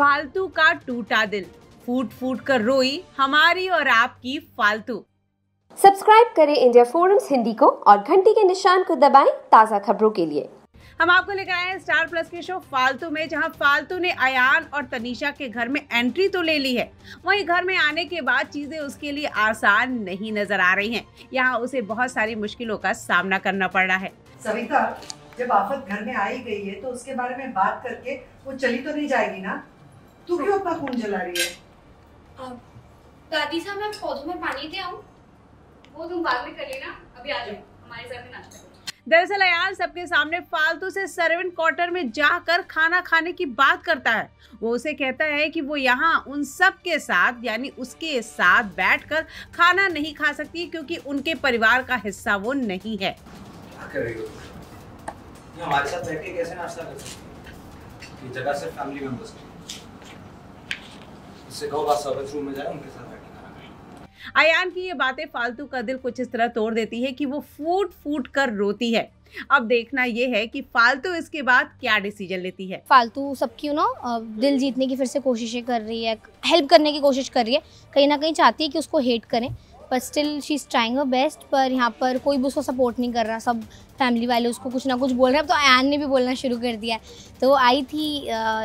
फालतू का टूटा दिल फूट फूट कर रोई हमारी और आपकी फालतू सब्सक्राइब करें इंडिया फोरम्स हिंदी को और घंटी के निशान को दबाएं ताज़ा खबरों के लिए हम आपको लेकर आए हैं स्टार प्लस के शो फालतू में जहां फालतू ने अयान और तनीषा के घर में एंट्री तो ले ली है वहीं घर में आने के बाद चीजें उसके लिए आसान नहीं नजर आ रही हैं यहां उसे बहुत सारी मुश्किलों का सामना करना पड़ रहा है सविता जब आफत घर में आई गई है तो उसके बारे में बात करके वो चली तो नहीं जाएगी ना तू क्यों अपना खून जला रही है दादी साहब मैं पौधों में पानी दे आऊ वो तुम बाद में कर लेना अभी आ जाओ हमारे साथ में नाश्ता दरअसल अयाल सबके सामने फालतू से सर्वेंट क्वार्टर में जाकर खाना खाने की बात करता है वो उसे कहता है कि वो यहाँ उन सब के साथ यानी उसके साथ बैठकर खाना नहीं खा सकती क्योंकि उनके परिवार का हिस्सा वो नहीं है हमारे साथ बैठ के कैसे नाश्ता कर सकते जगह सिर्फ फैमिली मेंबर्स की आयान की ये बातें फालतू का दिल कुछ इस तरह तोड़ देती है कि वो फूट फूट कर रोती है अब देखना ये है कि फालतू इसके बाद क्या डिसीजन लेती है फालतू सब क्यों ना दिल जीतने की फिर से कोशिशें कर रही है हेल्प करने की कोशिश कर रही है कहीं ना कहीं चाहती है कि उसको हेट करें but still she is trying a best पर यहाँ पर कोई भी उसको सपोर्ट नहीं कर रहा सब फैमिली वाले उसको कुछ ना कुछ बोल रहे हैं तो एन ने भी बोलना शुरू कर दिया है तो आई थी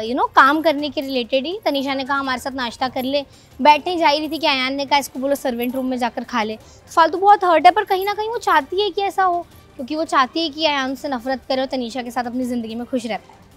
यू नो काम करने के रिलेटेड ही तनिषा ने कहा हमारे साथ नाश्ता कर ले बैठने जा रही थी कि अयान ने कहा इसको बोलो सर्वेंट रूम में जाकर खा ले तो फालतू बहुत हर्ट है पर कहीं ना कहीं वो चाहती है कि ऐसा हो क्योंकि वो चाहती है कि अयान से नफरत करे और तनिषा के साथ अपनी ज़िंदगी में खुश रहता है